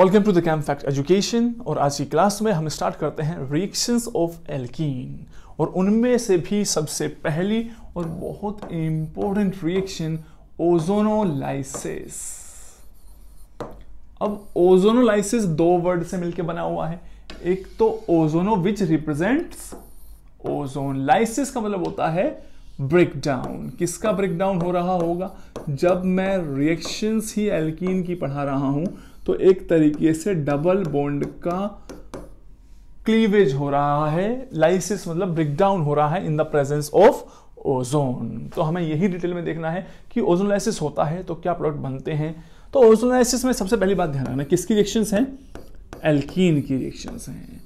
Welcome to the Chem Fact education और आज की क्लास में हम स्टार्ट करते हैं रिएक्शंस ऑफ एल्कीन और उनमें से भी सबसे पहली और बहुत इंपॉर्टेंट रिएक्शन ओजोनोलाइसिस अब ओजोनोलाइसिस दो वर्ड से मिलकर बना हुआ है एक तो ozono which represents ozone lysis का मतलब होता है ब्रेकडाउन किसका ब्रेकडाउन हो रहा होगा जब मैं रिएक्शंस ही एल्कीन की पढ़ा रहा हूं तो एक तरीके से डबल बॉन्ड का क्लीवेज हो रहा है लाइसिस मतलब ब्रेकडाउन हो रहा है in the presence of ozone तो हमें यही डिटेल में देखना है कि ओजोन लाइसिस होता है तो क्या प्रोडक्ट बनते हैं तो ओजोन लाइसिस में सबसे पहली बात ध्यान रखना किसकी रिएक्शन है एल्कीन की रिएक्शन हैं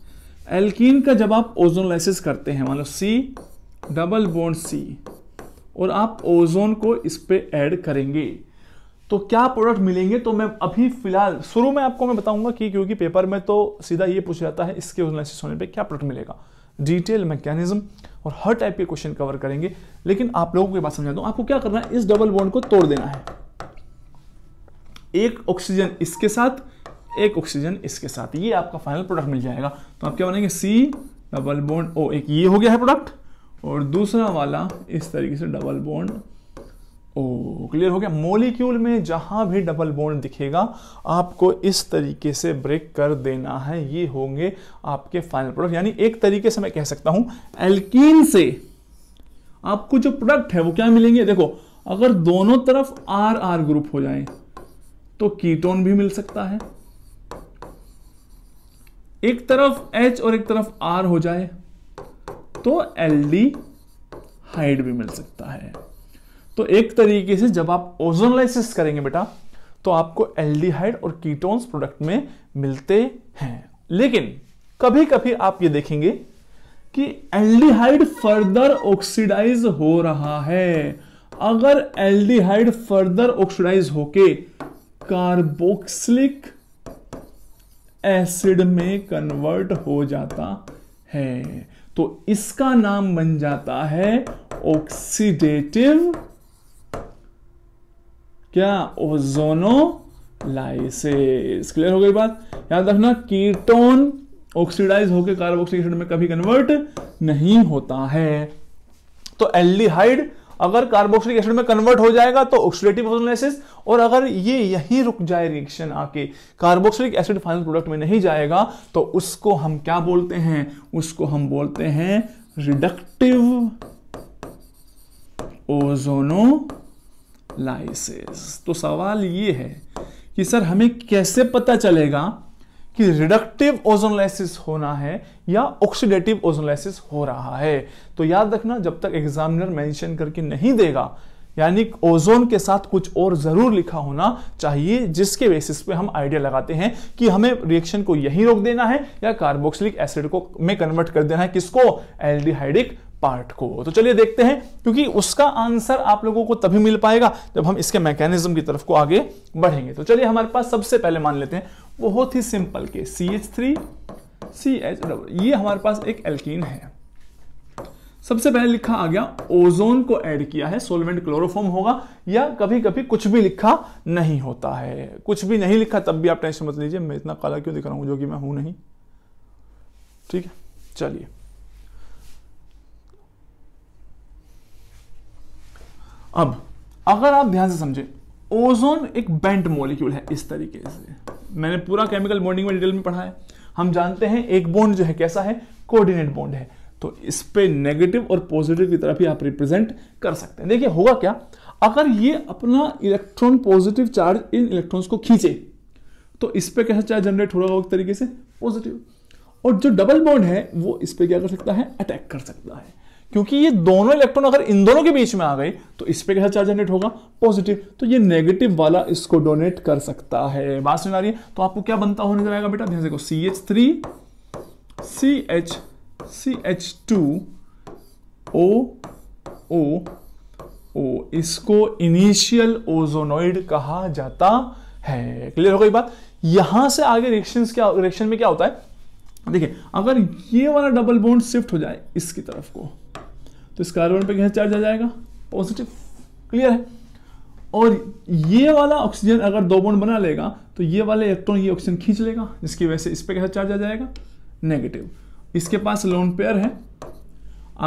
एल्कीन का जब आप ओजोन लाइसिस करते हैं मान लो सी डबल बोन्ड सी और आप ओजोन को इस पर ऐड करेंगे तो क्या प्रोडक्ट मिलेंगे तो मैं अभी फिलहाल शुरू में आपको मैं बताऊंगा कि क्योंकि पेपर में तो सीधा ये पूछा जाता है इसके एनालिसिस होने पे क्या प्रोडक्ट मिलेगा डिटेल मैकेनिज्म और हर टाइप के क्वेश्चन कवर करेंगे लेकिन आप लोगों की बात समझा दूं आपको क्या करना है इस डबल बॉन्ड को तोड़ देना है एक ऑक्सीजन इसके साथ एक ऑक्सीजन इसके साथ ये आपका फाइनल प्रोडक्ट मिल जाएगा तो आप क्या बनेंगे सी डबल बॉन्ड ओ एक ये हो गया है प्रोडक्ट और दूसरा वाला इस तरीके से डबल बॉन्ड ओ क्लियर हो गया मोलिक्यूल में जहां भी डबल बोन दिखेगा आपको इस तरीके से ब्रेक कर देना है ये होंगे आपके फाइनल प्रोडक्ट यानी एक तरीके से मैं कह सकता हूं एल्कीन से आपको जो प्रोडक्ट है वो क्या मिलेंगे देखो अगर दोनों तरफ आर आर ग्रुप हो जाए तो कीटोन भी मिल सकता है एक तरफ एच और एक तरफ आर हो जाए तो एल डी हाइड भी मिल सकता है तो एक तरीके से जब आप ओजोनलाइसिस करेंगे बेटा तो आपको एल्डिहाइड और कीटोन्स प्रोडक्ट में मिलते हैं लेकिन कभी कभी आप ये देखेंगे कि एल्डिहाइड फर्दर ऑक्सीडाइज हो रहा है अगर एल्डिहाइड फर्दर ऑक्सीडाइज होके कार्बोक्सिलिक एसिड में कन्वर्ट हो जाता है तो इसका नाम बन जाता है ऑक्सीडेटिव क्या ओजोनो लाइसिस क्लियर हो गई बात याद रखना कीटोन ऑक्सीडाइज होकर कार्बोक्सिलिक एसिड में कभी कन्वर्ट नहीं होता है तो एल्डिहाइड अगर कार्बोक्सिलिक एसिड में कन्वर्ट हो जाएगा तो ऑक्सीडेटिव ओजोनोलाइसिस और अगर ये यहीं रुक जाए रिएक्शन आके कार्बोक्सिलिक एसिड फाइनल प्रोडक्ट में नहीं जाएगा तो उसको हम क्या बोलते हैं उसको हम बोलते हैं रिडक्टिव ओजोनो लाइसेस तो सवाल ये है कि सर हमें कैसे पता चलेगा कि रिडक्टिव ओजोनलाइसिस होना है या ऑक्सीडेटिव ओजोनलाइसिस हो रहा है तो याद रखना जब तक एग्जामिनर मेंशन करके नहीं देगा यानी ओजोन के साथ कुछ और जरूर लिखा होना चाहिए जिसके बेसिस पे हम आइडिया लगाते हैं कि हमें रिएक्शन को यहीं रोक देना है या कार्बोक्सिलिक एसिड को में कन्वर्ट कर देना है किसको एल्डिहाइडिक पार्ट को तो चलिए देखते हैं क्योंकि उसका आंसर आप लोगों को तभी मिल पाएगा जब हम इसके मैकेनिज्म की तरफ को आगे बढ़ेंगे तो चलिए हमारे पास सबसे पहले मान लेते हैं बहुत ही सिंपल के C H three C H ये हमारे पास एक एल्कीन है सबसे पहले लिखा आ गया ओजोन को ऐड किया है सोलवेंट क्लोरोफॉर्म होगा या कभी कभी कुछ भी लिखा नहीं होता है कुछ भी नहीं लिखा तब भी आप टेंशन मत लीजिए मैं इतना काला क्यों दिख रहा हूं जो कि मैं हूं नहीं ठीक है चलिए अब अगर आप ध्यान से समझें ओजोन एक बेंट मॉलिक्यूल है इस तरीके से मैंने पूरा केमिकल बॉन्डिंग में डिटेल में पढ़ा है हम जानते हैं एक बॉन्ड जो है कैसा है कोऑर्डिनेट बॉन्ड है तो इस पे नेगेटिव और पॉजिटिव की तरफ ही आप रिप्रेजेंट कर सकते हैं देखिए होगा क्या अगर ये अपना इलेक्ट्रॉन पॉजिटिव चार्ज इन इलेक्ट्रॉन्स को खींचे तो इस पे कैसा चार्ज जनरेट हो रहा होगा एक तरीके से पॉजिटिव और जो डबल बॉन्ड है वो इस पे क्या कर सकता है अटैक कर सकता है क्योंकि ये दोनों इलेक्ट्रॉन अगर इन दोनों के बीच में आ गए तो इस पर कैसा चार्ज जनरेट होगा पॉजिटिव तो ये नेगेटिव वाला इसको डोनेट कर सकता है बात समझ आ रही है तो आपको क्या बनता हुआ नजर आएगा बेटा ध्यान देखो C H three C H C H two O O O इसको इनिशियल ओजोनोइड कहा जाता है क्लियर हो गई बात यहां से आगे रिएक्शन क्या रिएक्शन में क्या होता है देखिए अगर ये वाला डबल बोन्ड शिफ्ट हो जाए इसकी तरफ को तो इस कार्बन पे गैस चार्ज आ जाएगा पॉजिटिव क्लियर है और ये वाला ऑक्सीजन अगर दो बॉन्ड बना लेगा तो ये वाले इलेक्ट्रॉन ये ऑक्सीजन खींच लेगा जिसकी वजह से इस पर कैसा चार्ज आ जाएगा नेगेटिव इसके पास लोन पेयर है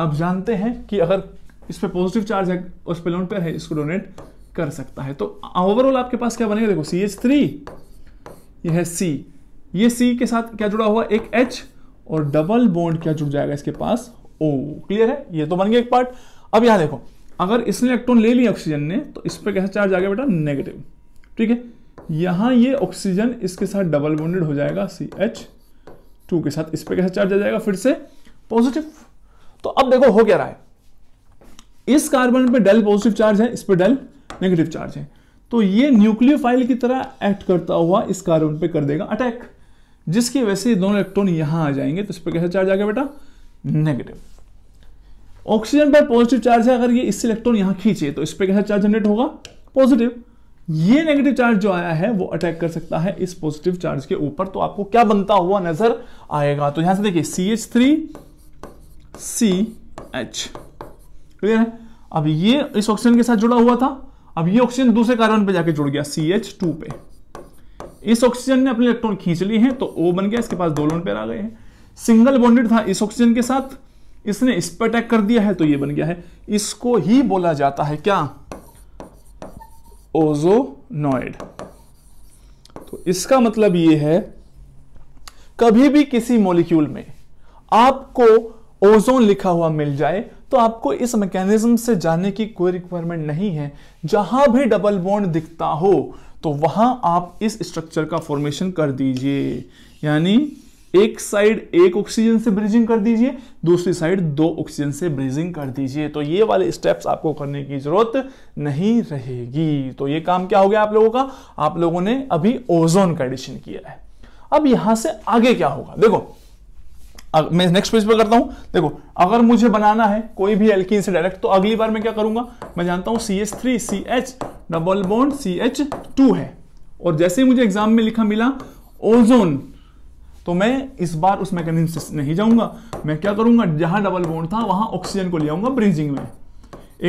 आप जानते हैं कि अगर इस पर पॉजिटिव चार्ज है उस पर लोन पेयर है इसको डोनेट कर सकता है तो ओवरऑल आपके पास क्या बनेगा देखो सी एच थ्री ये है सी ये सी के साथ क्या जुड़ा हुआ एक एच और डबल बॉन्ड क्या जुड़ जाएगा इसके पास ओ क्लियर है ये तो बन गया एक पार्ट अब यहां देखो अगर इसने इलेक्ट्रॉन ले लिया ऑक्सीजन ने तो इस पर कैसा चार्ज आ गया बेटा नेगेटिव ठीक है यहां ये ऑक्सीजन इसके साथ डबल बॉन्डेड हो जाएगा सी एच टू के साथ इस पर कैसा चार्ज आ जाएगा फिर से पॉजिटिव तो अब देखो हो क्या रहा है इस कार्बन पे डेल पॉजिटिव चार्ज है इस पर डेल नेगेटिव चार्ज है तो ये न्यूक्लियोफाइल की तरह एक्ट करता हुआ इस कार्बन पे कर देगा अटैक जिसकी वजह से दोनों इलेक्ट्रॉन यहां आ जाएंगे तो इस पर कैसा चार्ज आ गया बेटा नेगेटिव ऑक्सीजन पर पॉजिटिव चार्ज है अगर ये इससे इलेक्ट्रॉन यहां खींचे तो इस पर कैसा चार्ज जनरेट होगा पॉजिटिव ये नेगेटिव चार्ज जो आया है वो अटैक कर सकता है इस पॉजिटिव चार्ज के ऊपर तो आपको क्या बनता हुआ नजर आएगा तो यहां से देखिए C H three C H clear है अब ये इस ऑक्सीजन के साथ जुड़ा हुआ था अब ये ऑक्सीजन दूसरे कार्बन पे जाके जुड़ गया सी एच टू पे इस ऑक्सीजन ने अपने इलेक्ट्रॉन खींच लिए हैं तो ओ बन गया इसके पास दो लोन पेयर आ गए हैं सिंगल बॉन्डेड था इस ऑक्सीजन के साथ इसने इस पर अटैक कर दिया है तो ये बन गया है इसको ही बोला जाता है क्या ओजोनॉइड तो इसका मतलब ये है कभी भी किसी मोलिक्यूल में आपको ओजोन लिखा हुआ मिल जाए तो आपको इस मैकेनिज्म से जाने की कोई रिक्वायरमेंट नहीं है जहां भी डबल बॉन्ड दिखता हो तो वहां आप इस स्ट्रक्चर का फॉर्मेशन कर दीजिए यानी एक साइड एक ऑक्सीजन से ब्रीजिंग कर दीजिए दूसरी साइड दो ऑक्सीजन से ब्रीजिंग कर दीजिए तो ये वाले स्टेप्स आपको करने की जरूरत नहीं रहेगी तो ये काम क्या हो गया आप लोगों का आप लोगों ने अभी ओजोन का एडिशन किया है अब यहां से आगे क्या होगा देखो अग, मैं नेक्स्ट पेज पर करता हूं देखो अगर मुझे बनाना है कोई भी एल्किन से डायरेक्ट तो अगली बार मैं क्या करूंगा मैं जानता हूं C H three C H double bond C H two है और जैसे ही मुझे एग्जाम में लिखा मिला ओजोन तो मैं इस बार उस मैकेनिज्म से नहीं जाऊंगा मैं क्या करूंगा जहां डबल बॉन्ड था वहां ऑक्सीजन को ले आऊंगा ब्रिजिंग में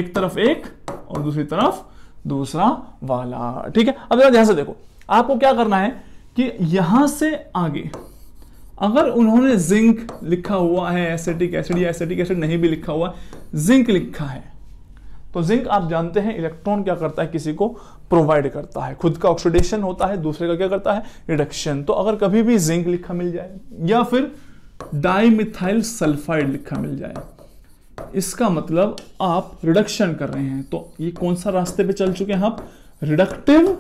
एक तरफ एक और दूसरी तरफ दूसरा वाला ठीक है अब ध्यान से देखो आपको क्या करना है कि यहां से आगे अगर उन्होंने जिंक लिखा हुआ है एसेटिक एसिड या एसेटिक एसिड नहीं भी लिखा हुआ जिंक लिखा है तो जिंक आप जानते हैं इलेक्ट्रॉन क्या करता है किसी को प्रोवाइड करता है खुद का ऑक्सीडेशन होता है दूसरे का क्या करता है रिडक्शन तो अगर कभी भी जिंक लिखा मिल जाए या फिर डाईमिथाइल सल्फाइड लिखा मिल जाए इसका मतलब आप रिडक्शन कर रहे हैं तो ये कौन सा रास्ते पे चल चुके हैं आप रिडक्टिव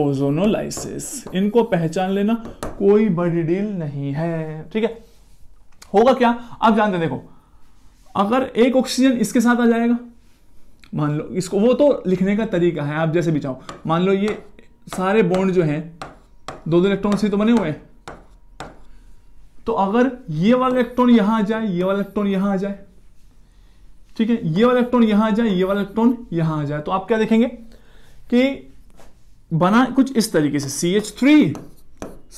ओजोनोलाइसिस इनको पहचान लेना कोई बड़ी डील नहीं है ठीक है होगा क्या आप जानते देखो अगर एक ऑक्सीजन इसके साथ आ जाएगा मान लो इसको वो तो लिखने का तरीका है आप जैसे भी चाहो मान लो ये सारे बॉन्ड जो हैं दो दो इलेक्ट्रॉन से तो बने हुए हैं तो अगर ये वाला इलेक्ट्रॉन यहां आ जाए ये वाला इलेक्ट्रॉन यहां आ जाए ठीक है ये वाला इलेक्ट्रॉन यहां आ जाए ये वाला इलेक्ट्रॉन यहां आ जाए तो आप क्या देखेंगे कि बना कुछ इस तरीके से C H three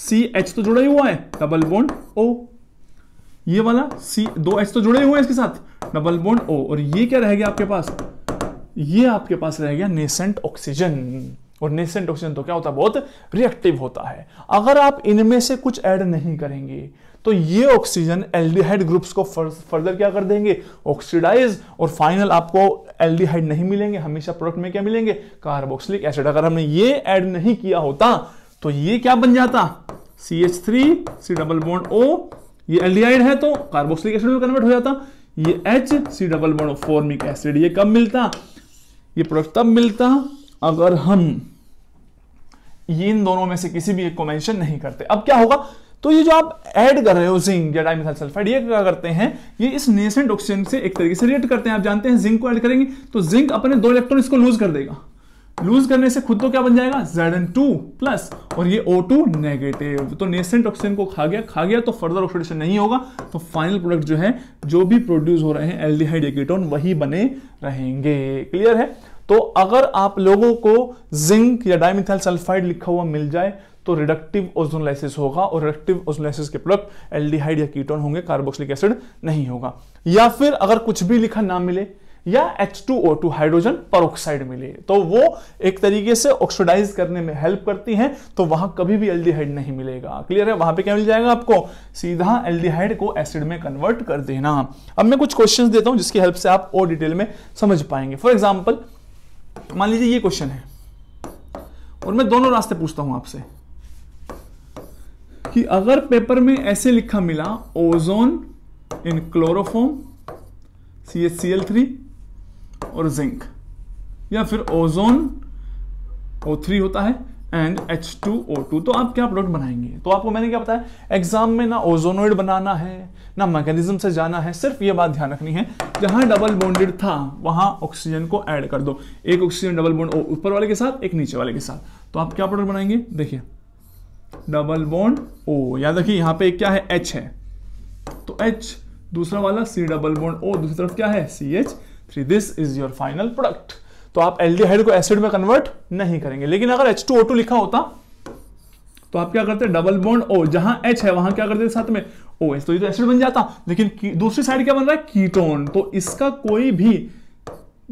C H तो जुड़ा ही हुआ है डबल बोन्ड ओ ये वाला सी दो एच तो जुड़े हुए हैं इसके साथ डबल बोन्ड ओ और ये क्या रह गया आपके पास ये आपके पास रह गया नेसेंट ऑक्सीजन और नेसेंट ऑक्सीजन तो क्या होता है बहुत रिएक्टिव होता है अगर आप इनमें से कुछ ऐड नहीं करेंगे तो ये ऑक्सीजन एल्डिहाइड ग्रुप्स को फर्दर क्या कर देंगे ऑक्सीडाइज और फाइनल आपको एल्डिहाइड नहीं मिलेंगे हमेशा प्रोडक्ट में क्या मिलेंगे कार्बोक्सिलिक एसिड अगर हमने ये ऐड नहीं किया होता तो ये क्या बन जाता C H three C double bond O ये एल्डिहाइड है तो कार्बोक्सिलिक एसिड में कन्वर्ट हो जाता ये H C double bond formic acid ये कब मिलता ये प्रोडक्ट तब मिलता अगर हम ये इन दोनों में से किसी भी एक को मेंशन नहीं करते अब क्या होगा तो ये जो आप ऐड कर रहे हो जिंक या डाइमिथाइल सल्फाइड ये क्या करते हैं ये इस नेसेंट ऑक्सीजन से एक तरीके से रिएक्ट करते हैं आप जानते हैं जिंक को ऐड करेंगे तो जिंक अपने दो इलेक्ट्रॉन इसको लूज कर देगा लूज करने से खुद तो क्या बन जाएगा Zn2 प्लस और ये O2 नेगेटिव तो नेसेंट ऑक्सीजन को खा गया खा गया तो फर्दर ऑक्सीडेशन नहीं होगा तो फाइनल प्रोडक्ट जो है जो भी प्रोड्यूस हो रहे हैं एल्डिहाइड एकीटोन वही बने रहेंगे क्लियर है तो अगर आप लोगों को जिंक या डायमिथाइल सल्फाइड लिखा हुआ मिल जाए तो रिडक्टिव ओजोनलाइसिस होगा और रिडक्टिव ओजोनलाइसिस के प्रोडक्ट एल्डिहाइड या कीटोन होंगे कार्बोक्सिलिक एसिड नहीं होगा या फिर अगर कुछ भी लिखा ना मिले या H2O2 हाइड्रोजन परोक्साइड मिले तो वो एक तरीके से ऑक्सीडाइज करने में हेल्प करती हैं तो वहां कभी भी एल्डिहाइड नहीं मिलेगा क्लियर है वहां पे क्या मिल जाएगा आपको सीधा एल्डिहाइड को एसिड में कन्वर्ट कर देना अब मैं कुछ क्वेश्चन देता हूं जिसकी हेल्प से आप और डिटेल में समझ पाएंगे फॉर एग्जाम्पल मान लीजिए ये क्वेश्चन है और मैं दोनों रास्ते पूछता हूं आपसे कि अगर पेपर में ऐसे लिखा मिला ozone in chloroform C H C L three और जिंक या फिर ओजोन ओ थ्री होता है and H two O two तो आप क्या प्रोडक्ट बनाएंगे तो आपको मैंने क्या बताया एग्जाम में ना ओजोनोइड बनाना है ना मैकेनिज्म से जाना है सिर्फ ये बात ध्यान रखनी है जहां डबल बॉन्डेड था वहां ऑक्सीजन को ऐड कर दो एक ऑक्सीजन डबल बॉन्ड ऊपर वाले के साथ एक नीचे वाले के साथ तो आप क्या प्रोडक्ट बनाएंगे देखिए डबल बॉन्ड ओ याद रखिए यहां पर क्या है एच है तो एच दूसरा वाला सी डबल बॉन्ड ओ दूसरी तरफ क्या है C H three this is your final product तो आप एल्डिहाइड को एसिड में कन्वर्ट नहीं करेंगे लेकिन अगर H2O2 लिखा होता तो आप क्या करते डबल बॉन्ड ओ जहां एच है वहां क्या करते साथ में ओ एस तो ये तो एसिड बन जाता लेकिन दूसरी साइड क्या बन रहा है कीटोन तो इसका कोई भी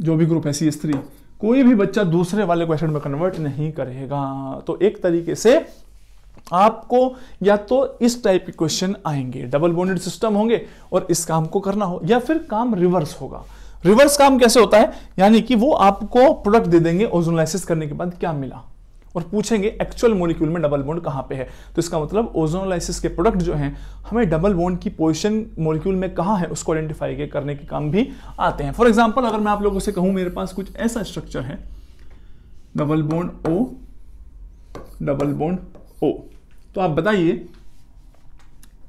जो भी ग्रुप है सी एस थ्री कोई भी बच्चा दूसरे वाले को एसिड में कन्वर्ट नहीं करेगा तो एक तरीके से आपको या तो इस टाइप के क्वेश्चन आएंगे डबल बॉन्डेड सिस्टम होंगे और इस काम को करना हो या फिर काम रिवर्स होगा रिवर्स काम कैसे होता है यानी कि वो आपको प्रोडक्ट दे देंगे ओजोनलाइसिस करने के बाद क्या मिला और पूछेंगे एक्चुअल मोलिक्यूल में डबल बोन्ड कहां पे है तो इसका मतलब ओजोनोलाइसिस के प्रोडक्ट जो हैं हमें डबल बोन्ड की पोजीशन मोलिक्यूल में कहां है उसको आइडेंटिफाई करने के काम भी आते हैं फॉर एग्जाम्पल अगर मैं आप लोगों से कहूं मेरे पास कुछ ऐसा स्ट्रक्चर है double bond O double bond O तो आप बताइए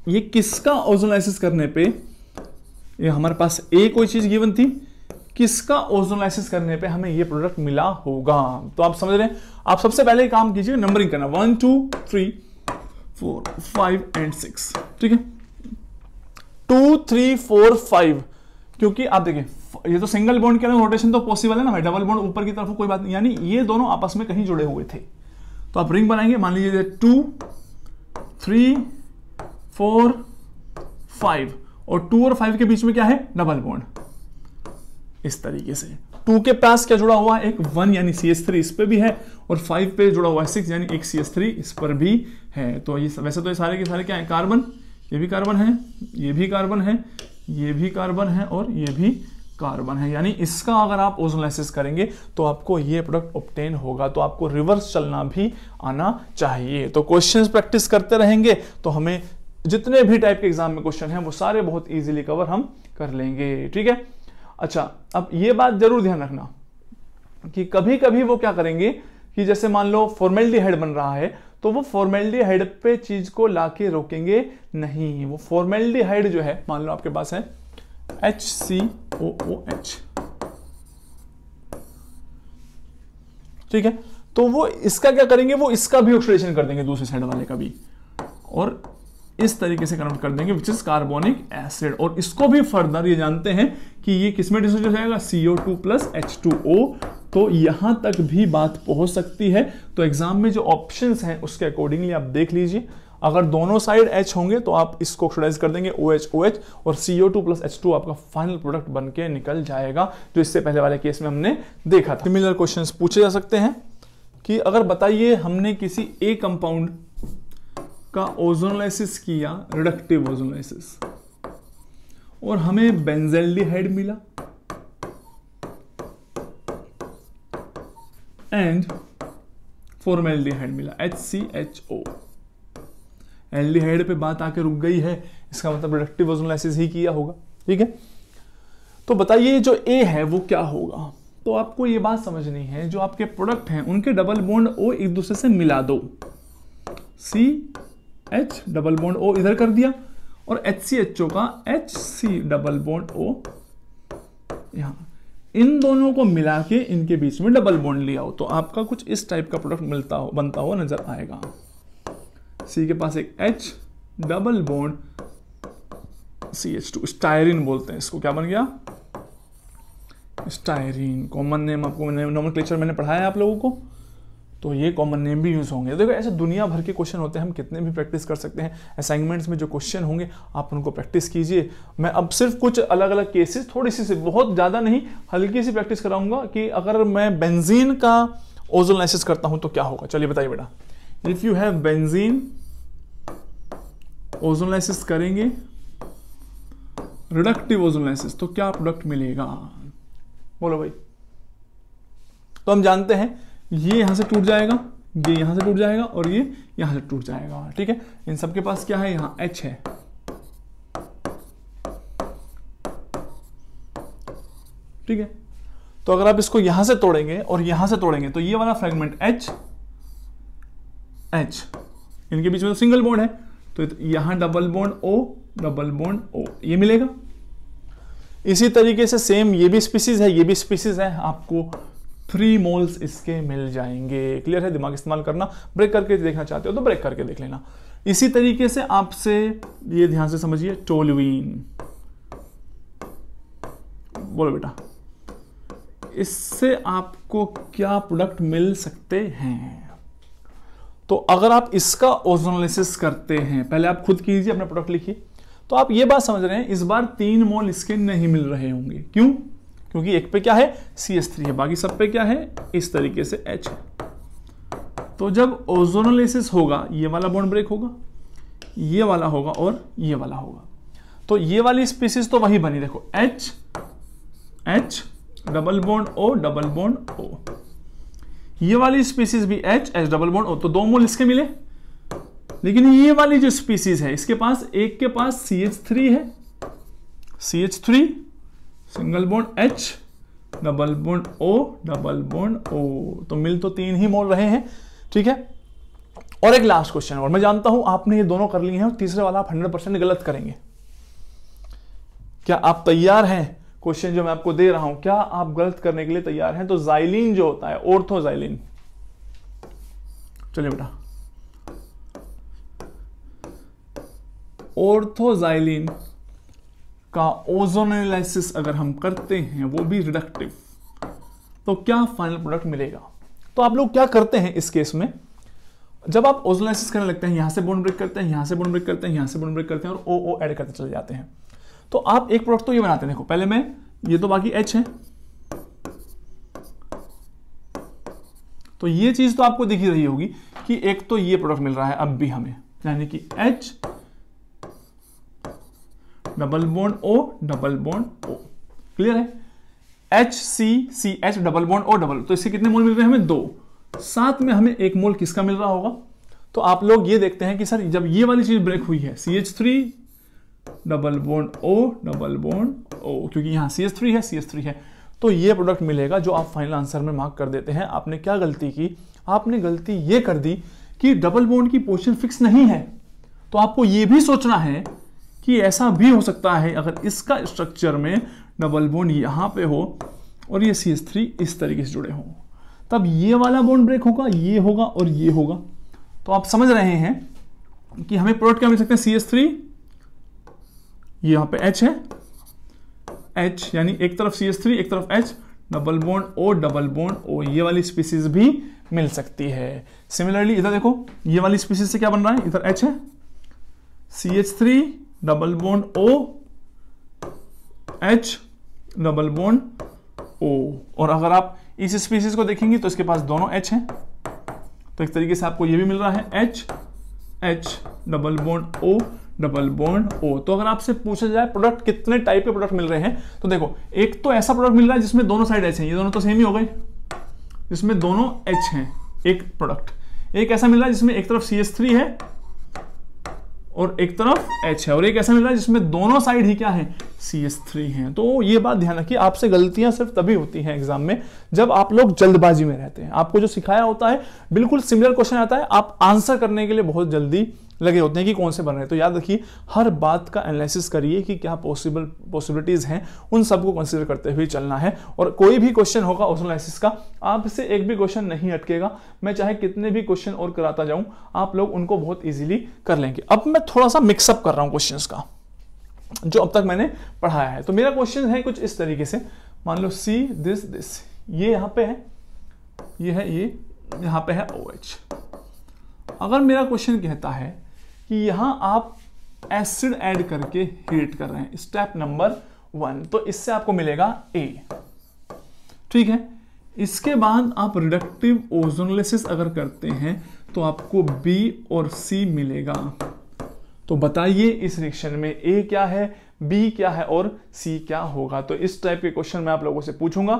ये किसका ओजोनलाइसिस करने पे ये हमारे पास ए कोई चीज़ गिवन थी किसका ओजोनाइसिस करने पे हमें ये प्रोडक्ट मिला होगा तो आप समझ रहे हैं आप सबसे पहले काम कीजिए नंबरिंग करना one two three four five and six ठीक है टू थ्री फोर फाइव क्योंकि आप देखिए ये तो सिंगल बॉन्ड के अंदर रोटेशन तो पॉसिबल है ना भाई डबल बॉन्ड ऊपर की तरफ कोई बात नहीं यानी ये दोनों आपस में कहीं जुड़े हुए थे तो आप रिंग बनाएंगे मान लीजिए टू थ्री फोर फाइव और टू और फाइव के बीच में क्या है डबल बॉन्ड इस तरीके से टू के पास क्या जुड़ा हुआ है एक वन यानी सी एस थ्री इस पर भी है और फाइव पे जुड़ा हुआ है सिक्स यानी एक सी एस थ्री इस पर भी है तो ये वैसे तो ये सारे के सारे क्या है कार्बन ये भी कार्बन है ये भी कार्बन है ये भी कार्बन है और ये भी कार्बन है यानी इसका अगर आप ओजोनाइसिस करेंगे तो आपको ये प्रोडक्ट ऑप्टेन होगा तो आपको रिवर्स चलना भी आना चाहिए तो क्वेश्चंस प्रैक्टिस करते रहेंगे तो हमें जितने भी टाइप के एग्जाम में क्वेश्चन हैं वो सारे बहुत इजीली कवर हम कर लेंगे ठीक है अच्छा अब ये बात जरूर ध्यान रखना कि कभी कभी वो क्या करेंगे कि जैसे मान लो फॉर्मेलिटी हेड बन रहा है तो वो फॉर्मेलिटी हेड पे चीज को लाके रोकेंगे नहीं वो फॉर्मेलिटी हेड जो है मान लो आपके पास है एच सी ओ ओ एच ठीक है तो वो इसका क्या करेंगे वो इसका भी ऑक्सीडेशन कर देंगे दूसरे साइड वाले का भी और इस तरीके से कन्वर्ट कर देंगे विच इज कार्बोनिक एसिड और इसको भी फर्दर ये जानते हैं कि ये किसमें डिस हो जाएगा C O two plus H two O तो यहां तक भी बात पहुंच सकती है तो एग्जाम में जो ऑप्शन हैं उसके अकॉर्डिंगली आप देख लीजिए अगर दोनों साइड H होंगे तो आप इसको ऑक्सीडाइज कर देंगे ओ एच ओ एच और C O two plus H two आपका फाइनल प्रोडक्ट बन के निकल जाएगा जो इससे पहले वाले केस में हमने देखा था सिमिलर क्वेश्चन पूछे जा सकते हैं कि अगर बताइए हमने किसी ए कंपाउंड का ओजोनलाइसिस किया रिडक्टिव ओजोनलाइसिस और हमें बेंजेल्डिहाइड मिला एंड फॉर्मेल्डिहाइड मिला H C H O aldehyde पे बात आके रुक गई है इसका मतलब रिडक्टिव ओजोनलाइसिस ही किया होगा ठीक है तो बताइए जो ए है वो क्या होगा तो आपको ये बात समझनी है जो आपके प्रोडक्ट हैं उनके डबल बॉन्ड ओ एक दूसरे से मिला दो C H double bond O इधर कर दिया और एच सी एच ओ का H C double bond O यहां इन दोनों को मिला के इनके बीच में डबल बॉन्ड लिया हो तो आपका कुछ इस टाइप का प्रोडक्ट मिलता हो बनता हुआ नजर आएगा सी के पास एक H double bond C H two styrene बोलते हैं इसको क्या बन गया स्टायरिन कॉमन नेम आपको नॉर्मल क्लेचर मैंने पढ़ाया आप लोगों को तो ये कॉमन नेम भी यूज़ होंगे देखो ऐसे दुनिया भर के क्वेश्चन होते हैं हम कितने भी प्रैक्टिस कर सकते हैं असाइनमेंट्स में जो क्वेश्चन होंगे आप उनको प्रैक्टिस कीजिए मैं अब सिर्फ कुछ अलग अलग केसेस थोड़ी सी से बहुत ज़्यादा नहीं हल्की सी प्रैक्टिस कराऊंगा कि अगर मैं बेंजीन का ओजोलाइसिस करता हूं तो क्या होगा चलिए बताइए बेटा if you have benzene ozonolysis करेंगे रिडक्टिव ओजोलाइसिस तो क्या प्रोडक्ट मिलेगा बोलो भाई तो हम जानते हैं ये यहाँ से टूट जाएगा ये यहाँ से टूट जाएगा और ये यहाँ से टूट जाएगा ठीक है इन सब के पास क्या है यहाँ एच है ठीक है तो अगर आप इसको यहां से तोड़ेंगे और यहां से तोड़ेंगे तो ये वाला फ्रेगमेंट एच एच इनके बीच में तो सिंगल बॉन्ड है तो यहां double bond O double bond O ये मिलेगा इसी तरीके से सेम ये भी स्पीसीज है ये भी स्पीसीज है आपको थ्री मोल्स इसके मिल जाएंगे क्लियर है दिमाग इस्तेमाल करना ब्रेक करके देखना चाहते हो तो ब्रेक करके देख लेना इसी तरीके से आपसे ये ध्यान से समझिए टोलवीन बोलो बेटा इससे आपको क्या प्रोडक्ट मिल सकते हैं तो अगर आप इसका ओजोनलिसिस करते हैं पहले आप खुद कीजिए अपना प्रोडक्ट लिखिए तो आप ये बात समझ रहे हैं इस बार तीन मोल इसके नहीं मिल रहे होंगे क्यों क्योंकि एक पे क्या है सी एस थ्री है बाकी सब पे क्या है इस तरीके से एच है तो जब ओजोनोलिस होगा ये वाला बॉन्ड ब्रेक होगा ये वाला होगा और ये वाला होगा तो ये वाली स्पीसीज तो वही बनी देखो H H double bond O double bond O ये वाली स्पीसीज भी H H double bond O तो दो मोल इसके मिले लेकिन ये वाली जो स्पीसीज है इसके पास एक के पास सी एच थ्री है C H three single bond H double bond O double bond O तो मिल तो तीन ही मोल रहे हैं ठीक है और एक लास्ट क्वेश्चन और मैं जानता हूं आपने ये दोनों कर लिए हैं और तीसरे वाला आप हंड्रेड परसेंट गलत करेंगे क्या आप तैयार हैं क्वेश्चन जो मैं आपको दे रहा हूं क्या आप गलत करने के लिए तैयार हैं तो जाइलिन जो होता है ओर्थोजाइलिन चलिए बेटा ओर्थोजाइलिन का ओजोनलाइसिस अगर हम करते हैं वो भी रिडक्टिव तो क्या फाइनल प्रोडक्ट मिलेगा तो आप लोग क्या करते हैं इस केस में जब आप ओजोनाइसिस करने लगते हैं यहां से बोन ब्रेक करते हैं यहां से बोन ब्रेक करते हैं यहां से बोन ब्रेक करते हैं और ओ ओ एड करते चले जाते हैं तो आप एक प्रोडक्ट तो ये बनाते हैं देखो पहले मैं ये तो बाकी एच है तो ये चीज तो आपको दिखी रही होगी कि एक तो ये प्रोडक्ट मिल रहा है अब भी हमें यानी कि H double bond O double bond O clear है H C C H double bond O double तो इससे कितने मोल मिल रहे हैं हमें दो साथ में हमें एक मोल किसका मिल रहा होगा तो आप लोग ये देखते हैं कि सर जब ये वाली चीज ब्रेक हुई है C H three double bond O double bond O क्योंकि यहां सी एच थ्री है सी एच थ्री है तो ये प्रोडक्ट मिलेगा जो आप फाइनल आंसर में मार्क कर देते हैं आपने क्या गलती की आपने गलती ये कर दी कि डबल बोन की पोजिशन फिक्स नहीं है तो आपको ये भी सोचना है कि ऐसा भी हो सकता है अगर इसका स्ट्रक्चर में डबल बोन यहाँ पे हो और ये सी एस थ्री इस तरीके से जुड़े हों तब ये वाला बोन ब्रेक होगा ये होगा और ये होगा तो आप समझ रहे हैं कि हमें प्रोडक्ट क्या मिल सकते हैं सी एस थ्री ये यहाँ पे एच है एच यानी एक तरफ सी एस थ्री एक तरफ H double bond O double bond O ये वाली स्पीसीज भी मिल सकती है सिमिलरली इधर देखो ये वाली स्पीसीज से क्या बन रहा है इधर एच है C H three double bond O H double bond O और अगर आप इस स्पीसीज को देखेंगे तो इसके पास दोनों एच हैं तो एक तरीके से आपको ये भी मिल रहा है H H double bond O double bond O तो अगर आपसे पूछा जाए प्रोडक्ट कितने टाइप के प्रोडक्ट मिल रहे हैं तो देखो एक तो ऐसा प्रोडक्ट मिल रहा है जिसमें दोनों साइड एच हैं ये दोनों तो सेम ही हो गए जिसमें दोनों एच हैं एक प्रोडक्ट एक ऐसा मिल रहा है जिसमें एक तरफ सी एस थ्री है और एक तरफ एच है और एक ऐसा मिल रहा है जिसमें दोनों साइड ही क्या है सी एस थ्री हैं तो ये बात ध्यान रखिए आपसे गलतियां सिर्फ तभी होती हैं एग्जाम में जब आप लोग जल्दबाजी में रहते हैं आपको जो सिखाया होता है बिल्कुल सिमिलर क्वेश्चन आता है आप आंसर करने के लिए बहुत जल्दी लगे होते हैं कि कौन से बन रहे हैं तो याद रखिए हर बात का एनालिसिस करिए कि क्या पॉसिबल पॉसिबिलिटीज़ हैं उन सबको कंसिडर करते हुए चलना है और कोई भी क्वेश्चन होगा उस एनालिसिस का आपसे एक भी क्वेश्चन नहीं अटकेगा मैं चाहे कितने भी क्वेश्चन और कराता जाऊँ आप लोग उनको बहुत ईजिली कर लेंगे अब मैं थोड़ा सा मिक्सअप कर रहा हूँ क्वेश्चन का जो अब तक मैंने पढ़ाया है तो मेरा क्वेश्चन है कुछ इस तरीके से मान लो सी दिस दिस ये यहां पे है ये है ये यहां पे है ओ OH. एच अगर मेरा क्वेश्चन कहता है कि यहां आप एसिड ऐड करके हीट कर रहे हैं स्टेप नंबर वन तो इससे आपको मिलेगा ए ठीक है इसके बाद आप रिडक्टिव ओजोनलिस अगर करते हैं तो आपको बी और सी मिलेगा तो बताइए इस रिएक्शन में ए क्या है बी क्या है और सी क्या होगा तो इस टाइप के क्वेश्चन मैं आप लोगों से पूछूंगा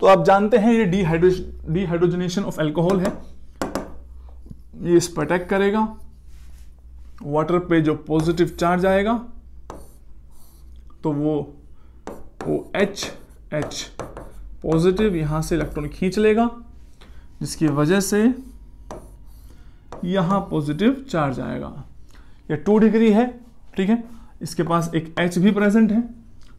तो आप जानते हैं ये डिहाइड्रोजनेशन ऑफ एल्कोहल है ये इस पर अटैक करेगा वाटर पे जो पॉजिटिव चार्ज आएगा तो वो वो एच एच पॉजिटिव यहां से इलेक्ट्रॉन खींच लेगा जिसकी वजह से यहां पॉजिटिव चार्ज आएगा ये टू डिग्री है ठीक है इसके पास एक एच भी प्रेजेंट है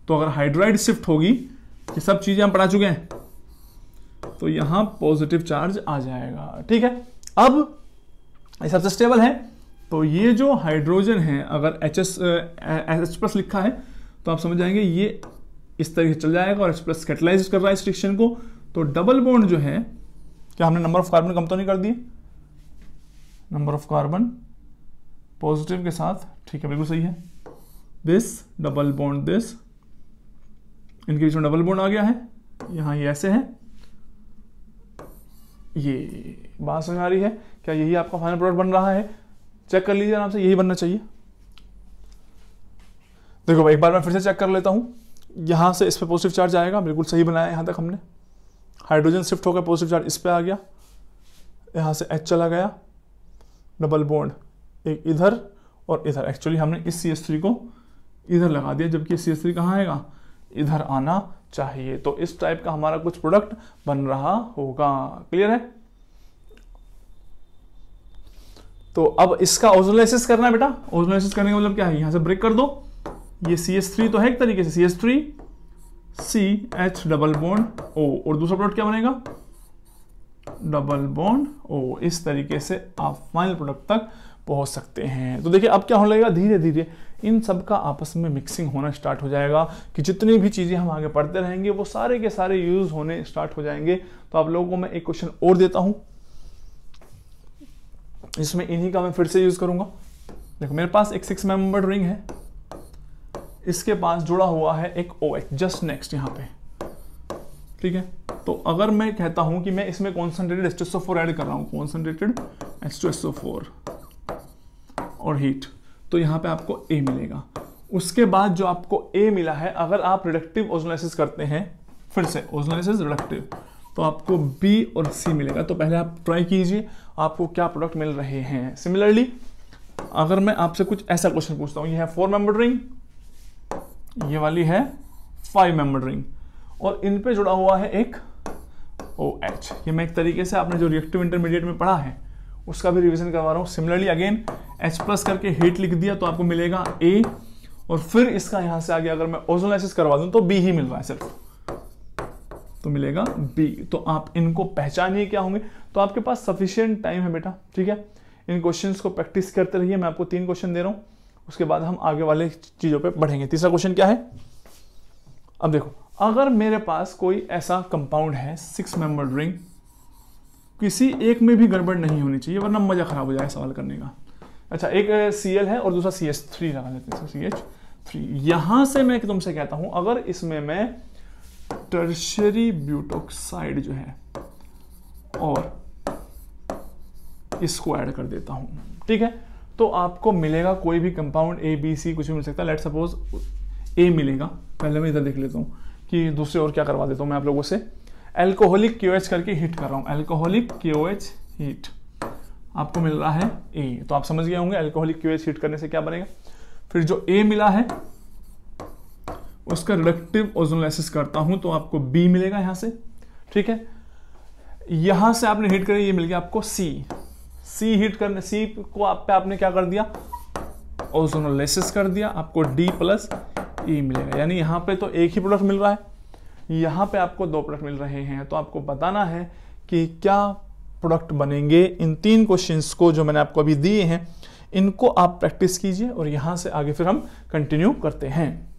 तो अगर हाइड्राइड शिफ्ट होगी ये सब चीज़ें हम पढ़ा चुके हैं तो यहां पॉजिटिव चार्ज आ जाएगा ठीक है अब ये सबसे स्टेबल है तो ये जो हाइड्रोजन है अगर एच एस एच प्लस लिखा है तो आप समझ जाएंगे ये इस तरीके चल जाएगा और एच प्लस कैटलाइज कर रहा है इस रिएक्शन को तो डबल बॉन्ड जो है क्या हमने नंबर ऑफ कार्बन कम तो नहीं कर दिए नंबर ऑफ कार्बन पॉजिटिव के साथ ठीक है बिल्कुल सही है दिस डबल बॉन्ड दिस इनके बीच में डबल बॉन्ड आ गया है यहां ये ऐसे है ये बात समझ आ रही है क्या यही आपका फाइनल प्रोडक्ट बन रहा है चेक कर लीजिए आराम से यही बनना चाहिए देखो भाई एक बार मैं फिर से चेक कर लेता हूं यहां से इस पर पॉजिटिव चार्ज आएगा बिल्कुल सही बनाया यहां तक हमने हाइड्रोजन शिफ्ट होकर पॉजिटिव चार्ज इस पर आ गया यहां से एच चला गया डबल बॉन्ड एक इधर और इधर एक्चुअली हमने इस सी एस थ्री को इधर लगा दिया जबकि सी एस थ्री कहाँ आएगा इधर आना चाहिए तो इस टाइप का हमारा कुछ प्रोडक्ट बन रहा होगा क्लियर है तो अब इसका ओजोलाइसिस करना है बेटा ओजोलाइसिस करने का मतलब क्या है यहां से ब्रेक कर दो ये सी एस थ्री तो है एक तरीके से C S three C H double bond O और दूसरा प्रोडक्ट क्या बनेगा डबल बॉन्ड ओ इस तरीके से आप फाइनल प्रोडक्ट तक पहुंच सकते हैं तो देखिए अब क्या होने लगेगा धीरे धीरे इन सब का आपस में मिक्सिंग होना स्टार्ट हो जाएगा कि जितनी भी चीज़ें हम आगे पढ़ते रहेंगे वो सारे के सारे यूज होने स्टार्ट हो जाएंगे तो आप लोगों को मैं एक क्वेश्चन और देता हूँ इसमें इन्हीं का मैं फिर से यूज करूंगा देखो मेरे पास एक सिक्स मेंबर रिंग है इसके पास जुड़ा हुआ है एक ओ एच जस्ट नेक्स्ट यहाँ पे ठीक है तो अगर मैं कहता हूं कि मैं इसमें कॉन्सेंट्रेटेड एच ऐड कर रहा हूं कॉन्सेंट्रेटेड एच और हीट तो यहां पे आपको ए मिलेगा उसके बाद जो आपको ए मिला है अगर आप रिडक्टिव ओजोनालिसिस करते हैं फिर से ओजोनालिसिस रिडक्टिव तो आपको बी और सी मिलेगा तो पहले आप ट्राई कीजिए आपको क्या प्रोडक्ट मिल रहे हैं सिमिलरली अगर मैं आपसे कुछ ऐसा क्वेश्चन पूछता हूं यह है फोर मेंबर रिंग ये वाली है फाइव मेंबर रिंग और इन पे जुड़ा हुआ है एक ओ एच ये मैं एक तरीके से आपने जो रिएक्टिव इंटरमीडिएट में पढ़ा है उसका भी रिविजन करवा रहा हूँ सिमिलरली अगेन एच प्लस करके हीट लिख दिया तो आपको मिलेगा ए और फिर इसका यहाँ से आगे अगर मैं ओजोलाइसिस करवा दूँ तो बी ही मिल रहा है सिर्फ तो मिलेगा बी तो आप इनको पहचानिए क्या होंगे तो आपके पास सफिशियंट टाइम है बेटा ठीक है इन क्वेश्चंस को प्रैक्टिस करते रहिए मैं आपको तीन क्वेश्चन दे रहा हूँ उसके बाद हम आगे वाले चीज़ों पे बढ़ेंगे तीसरा क्वेश्चन क्या है अब देखो अगर मेरे पास कोई ऐसा कंपाउंड है सिक्स मेंबर रिंग किसी एक में भी गड़बड़ नहीं होनी चाहिए वरना मज़ा ख़राब हो जाए सवाल करने का अच्छा एक सी है और दूसरा सी एच थ्री लगा लेते हैं सी एच थ्री यहां से मैं तुमसे कहता हूं अगर इसमें मैं टर्शरी ब्यूटोक्साइड जो है और इसको ऐड कर देता हूं ठीक है तो आपको मिलेगा कोई भी कंपाउंड ए बी सी कुछ भी मिल सकता है लेट सपोज ए मिलेगा पहले मैं इधर देख लेता हूँ कि दूसरे और क्या करवा देता हूँ मैं आप लोगों से एल्कोहलिक क्यू करके हिट कर रहा हूँ एल्कोहलिक क्यू हीट आपको मिल रहा है ए तो आप समझ गए होंगे एल्कोहलिक क्यू हीट करने से क्या बनेगा फिर जो ए मिला है उसका रिडक्टिव ओजोनलाइसिस करता हूं तो आपको बी मिलेगा यहां से ठीक है यहां से आपने हिट करी ये मिल गया आपको सी सी हिट करने सी को आप पे आपने क्या कर दिया ओजोनोलाइसिस कर दिया आपको डी प्लस ई मिलेगा यानी यहाँ पे तो एक ही प्रोडक्ट मिल रहा है यहाँ पे आपको दो प्रोडक्ट मिल रहे हैं तो आपको बताना है कि क्या प्रोडक्ट बनेंगे इन तीन क्वेश्चंस को जो मैंने आपको अभी दिए हैं इनको आप प्रैक्टिस कीजिए और यहाँ से आगे फिर हम कंटिन्यू करते हैं